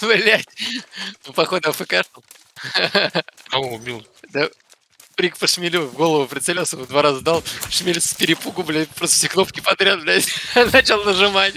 Блять. Ну, походу, АФК. Кого убил? Да, Прик по шмелю в голову прицелился, в два раза дал. Шмель с перепугу, блядь, просто все кнопки подряд, блядь, начал нажимать.